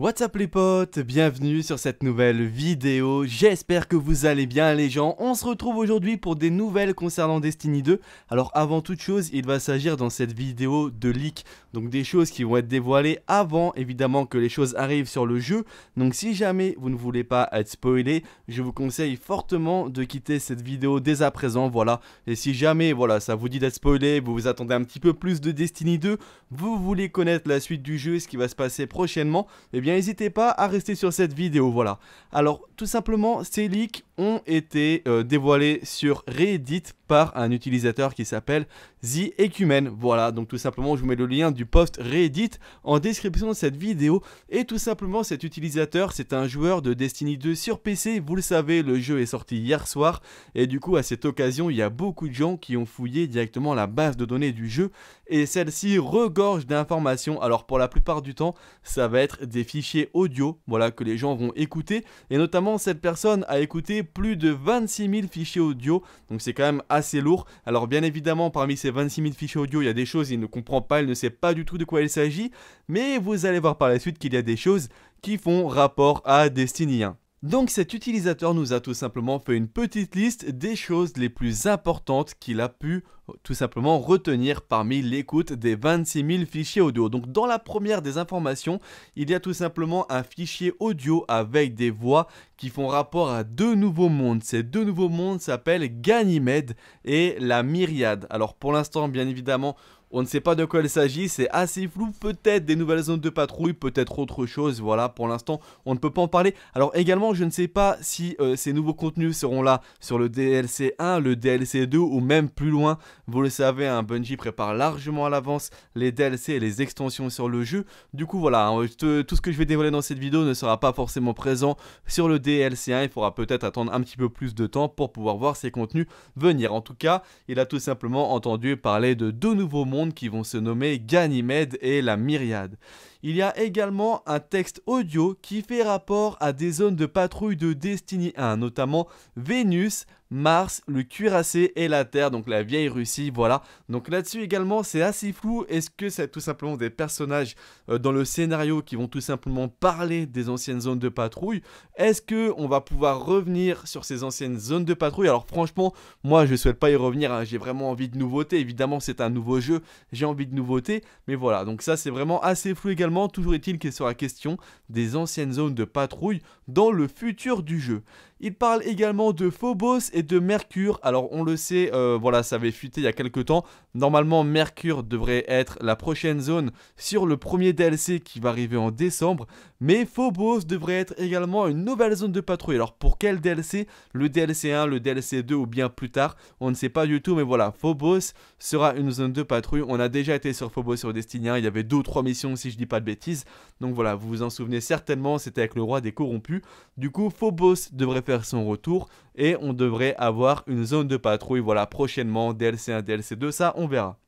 What's up les potes, bienvenue sur cette nouvelle vidéo, j'espère que vous allez bien les gens, on se retrouve aujourd'hui pour des nouvelles concernant Destiny 2, alors avant toute chose il va s'agir dans cette vidéo de leak, donc des choses qui vont être dévoilées avant évidemment que les choses arrivent sur le jeu, donc si jamais vous ne voulez pas être spoilé, je vous conseille fortement de quitter cette vidéo dès à présent, voilà, et si jamais voilà ça vous dit d'être spoilé, vous vous attendez un petit peu plus de Destiny 2, vous voulez connaître la suite du jeu, ce qui va se passer prochainement, et eh bien n'hésitez pas à rester sur cette vidéo, voilà. Alors tout simplement, ces leaks ont été euh, dévoilés sur Reddit par un utilisateur qui s'appelle TheEcumen. Voilà, donc tout simplement, je vous mets le lien du post Reddit en description de cette vidéo. Et tout simplement, cet utilisateur, c'est un joueur de Destiny 2 sur PC. Vous le savez, le jeu est sorti hier soir. Et du coup, à cette occasion, il y a beaucoup de gens qui ont fouillé directement la base de données du jeu. Et celle-ci regorge d'informations. Alors pour la plupart du temps, ça va être des filles audio voilà, que les gens vont écouter. Et notamment, cette personne a écouté plus de 26 000 fichiers audio, donc c'est quand même assez lourd. Alors bien évidemment, parmi ces 26 000 fichiers audio, il y a des choses, il ne comprend pas, il ne sait pas du tout de quoi il s'agit, mais vous allez voir par la suite qu'il y a des choses qui font rapport à Destiny 1. Donc cet utilisateur nous a tout simplement fait une petite liste des choses les plus importantes qu'il a pu tout simplement retenir parmi l'écoute des 26 000 fichiers audio. Donc dans la première des informations, il y a tout simplement un fichier audio avec des voix qui font rapport à deux nouveaux mondes. Ces deux nouveaux mondes s'appellent Ganymède et la Myriade. Alors pour l'instant, bien évidemment, on ne sait pas de quoi il s'agit, c'est assez flou, peut-être des nouvelles zones de patrouille, peut-être autre chose, voilà, pour l'instant, on ne peut pas en parler. Alors également, je ne sais pas si euh, ces nouveaux contenus seront là sur le DLC 1, le DLC 2 ou même plus loin. Vous le savez, un hein, Bungie prépare largement à l'avance les DLC et les extensions sur le jeu. Du coup, voilà, hein, tout ce que je vais dévoiler dans cette vidéo ne sera pas forcément présent sur le DLC 1, il faudra peut-être attendre un petit peu plus de temps pour pouvoir voir ces contenus venir. En tout cas, il a tout simplement entendu parler de deux nouveaux mondes qui vont se nommer Ganymède et la Myriade. Il y a également un texte audio qui fait rapport à des zones de patrouille de Destiny 1, notamment Vénus, Mars, le cuirassé et la Terre, donc la vieille Russie, voilà. Donc là-dessus également, c'est assez flou. Est-ce que c'est tout simplement des personnages euh, dans le scénario qui vont tout simplement parler des anciennes zones de patrouille Est-ce que on va pouvoir revenir sur ces anciennes zones de patrouille Alors franchement, moi je souhaite pas y revenir, hein. j'ai vraiment envie de nouveauté, Évidemment, c'est un nouveau jeu, j'ai envie de nouveauté, mais voilà. Donc ça, c'est vraiment assez flou également. Toujours est-il qu'il sera question des anciennes zones de patrouille dans le futur du jeu. Il parle également de Phobos et de Mercure. Alors on le sait, euh, voilà, ça avait fuité il y a quelques temps. Normalement, Mercure devrait être la prochaine zone sur le premier DLC qui va arriver en décembre. Mais Phobos devrait être également une nouvelle zone de patrouille. Alors pour quel DLC Le DLC 1, le DLC 2 ou bien plus tard On ne sait pas du tout, mais voilà, Phobos sera une zone de patrouille. On a déjà été sur Phobos sur Destiny 1, il y avait 2 ou 3 missions si je ne dis pas de bêtises. Donc voilà, vous vous en souvenez certainement, c'était avec le roi des corrompus. Du coup, Phobos devrait son retour et on devrait avoir une zone de patrouille, voilà, prochainement, DLC 1, DLC 2, ça on verra.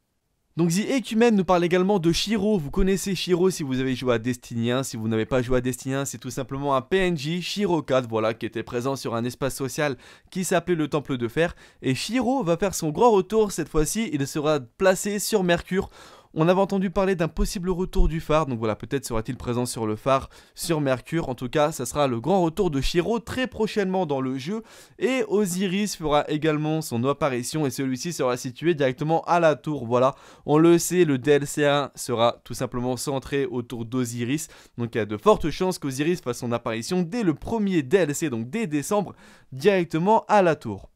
Donc The Ecumen nous parle également de Shiro, vous connaissez Shiro si vous avez joué à Destiny si vous n'avez pas joué à Destiny c'est tout simplement un PNJ, Shiro 4, voilà, qui était présent sur un espace social qui s'appelait le Temple de Fer, et Shiro va faire son grand retour, cette fois-ci il sera placé sur Mercure, on avait entendu parler d'un possible retour du phare, donc voilà, peut-être sera-t-il présent sur le phare, sur Mercure. En tout cas, ça sera le grand retour de Shiro très prochainement dans le jeu. Et Osiris fera également son apparition et celui-ci sera situé directement à la tour. Voilà, on le sait, le DLC 1 sera tout simplement centré autour d'Osiris. Donc il y a de fortes chances qu'Osiris fasse son apparition dès le premier DLC, donc dès décembre, directement à la tour.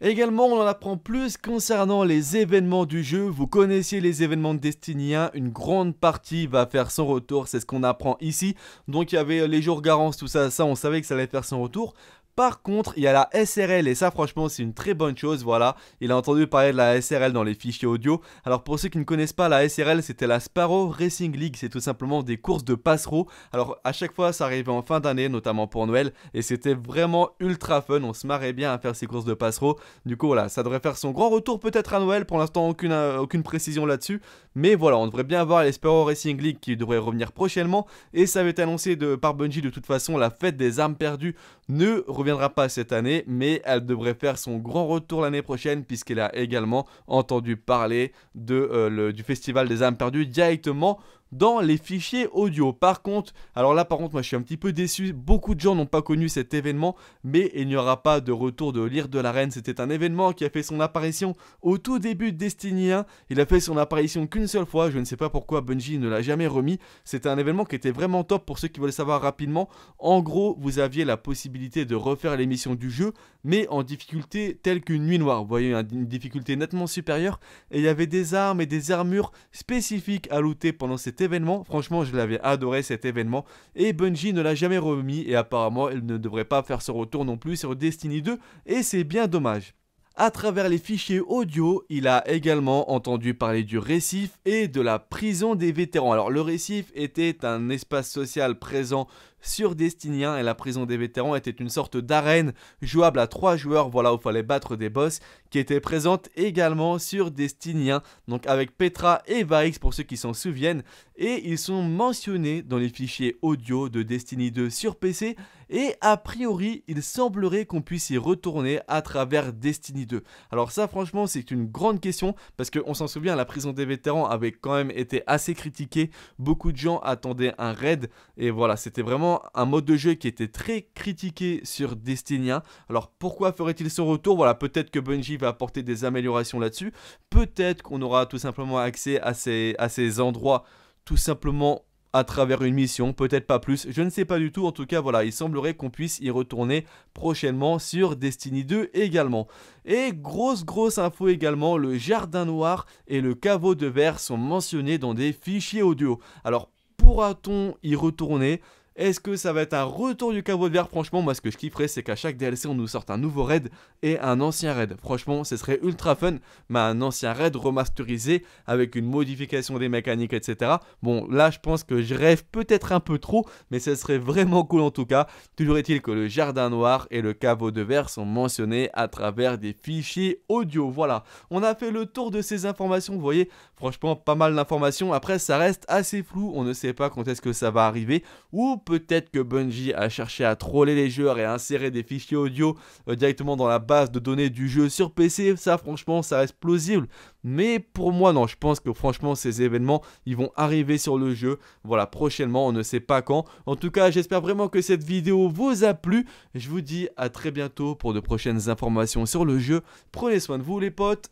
Également, on en apprend plus concernant les événements du jeu. Vous connaissiez les événements de Destiny 1, une grande partie va faire son retour, c'est ce qu'on apprend ici. Donc il y avait les jours garance, tout ça, ça on savait que ça allait faire son retour. Par contre, il y a la SRL et ça franchement c'est une très bonne chose, voilà. Il a entendu parler de la SRL dans les fichiers audio. Alors pour ceux qui ne connaissent pas la SRL, c'était la Sparrow Racing League, c'est tout simplement des courses de passereau. Alors à chaque fois ça arrivait en fin d'année, notamment pour Noël, et c'était vraiment ultra fun, on se marrait bien à faire ces courses de passereaux. Du coup voilà, ça devrait faire son grand retour peut-être à Noël, pour l'instant aucune, euh, aucune précision là-dessus. Mais voilà, on devrait bien avoir les Sparrow Racing League qui devrait revenir prochainement, et ça avait été annoncé de, par Bungie de toute façon, la fête des armes perdues ne revient reviendra pas cette année, mais elle devrait faire son grand retour l'année prochaine puisqu'elle a également entendu parler de, euh, du Festival des âmes perdues directement dans les fichiers audio. Par contre, alors là par contre moi je suis un petit peu déçu, beaucoup de gens n'ont pas connu cet événement, mais il n'y aura pas de retour de l'ire de la reine, c'était un événement qui a fait son apparition au tout début de Destiny 1, il a fait son apparition qu'une seule fois, je ne sais pas pourquoi Bungie ne l'a jamais remis, c'était un événement qui était vraiment top pour ceux qui veulent savoir rapidement, en gros vous aviez la possibilité de refaire l'émission du jeu, mais en difficulté telle qu'une nuit noire, vous voyez une difficulté nettement supérieure, et il y avait des armes et des armures spécifiques à looter pendant cet franchement, je l'avais adoré cet événement. Et Bungie ne l'a jamais remis et apparemment, elle ne devrait pas faire ce retour non plus sur Destiny 2 et c'est bien dommage. À travers les fichiers audio, il a également entendu parler du récif et de la prison des vétérans. Alors le récif était un espace social présent sur Destiny 1 et la prison des vétérans était une sorte d'arène jouable à trois joueurs, voilà où fallait battre des boss, qui était présente également sur Destiny 1, donc avec Petra et Varix pour ceux qui s'en souviennent, et ils sont mentionnés dans les fichiers audio de Destiny 2 sur PC et a priori il semblerait qu'on puisse y retourner à travers Destiny 2. Alors ça franchement c'est une grande question parce qu'on s'en souvient la prison des vétérans avait quand même été assez critiquée, beaucoup de gens attendaient un raid et voilà c'était vraiment un mode de jeu qui était très critiqué sur Destiny 1. Alors pourquoi ferait-il son retour Voilà peut-être que Bungie va apporter des améliorations là-dessus, peut-être qu'on aura tout simplement accès à ces, à ces endroits tout simplement à travers une mission, peut-être pas plus, je ne sais pas du tout, en tout cas voilà, il semblerait qu'on puisse y retourner prochainement sur Destiny 2 également. Et grosse grosse info également, le jardin noir et le caveau de verre sont mentionnés dans des fichiers audio. Alors pourra-t-on y retourner est-ce que ça va être un retour du caveau de verre Franchement, moi ce que je kifferais, c'est qu'à chaque DLC, on nous sorte un nouveau raid et un ancien raid. Franchement, ce serait ultra fun, mais un ancien raid remasterisé avec une modification des mécaniques, etc. Bon, là, je pense que je rêve peut-être un peu trop, mais ce serait vraiment cool en tout cas. Toujours est-il que le jardin noir et le caveau de verre sont mentionnés à travers des fichiers audio. Voilà, on a fait le tour de ces informations, vous voyez, franchement, pas mal d'informations. Après, ça reste assez flou, on ne sait pas quand est-ce que ça va arriver ou peut-être que Bungie a cherché à troller les joueurs et à insérer des fichiers audio euh, directement dans la base de données du jeu sur PC. Ça, franchement, ça reste plausible. Mais pour moi, non, je pense que franchement, ces événements, ils vont arriver sur le jeu. Voilà, prochainement, on ne sait pas quand. En tout cas, j'espère vraiment que cette vidéo vous a plu. Je vous dis à très bientôt pour de prochaines informations sur le jeu. Prenez soin de vous, les potes.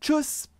Tchuss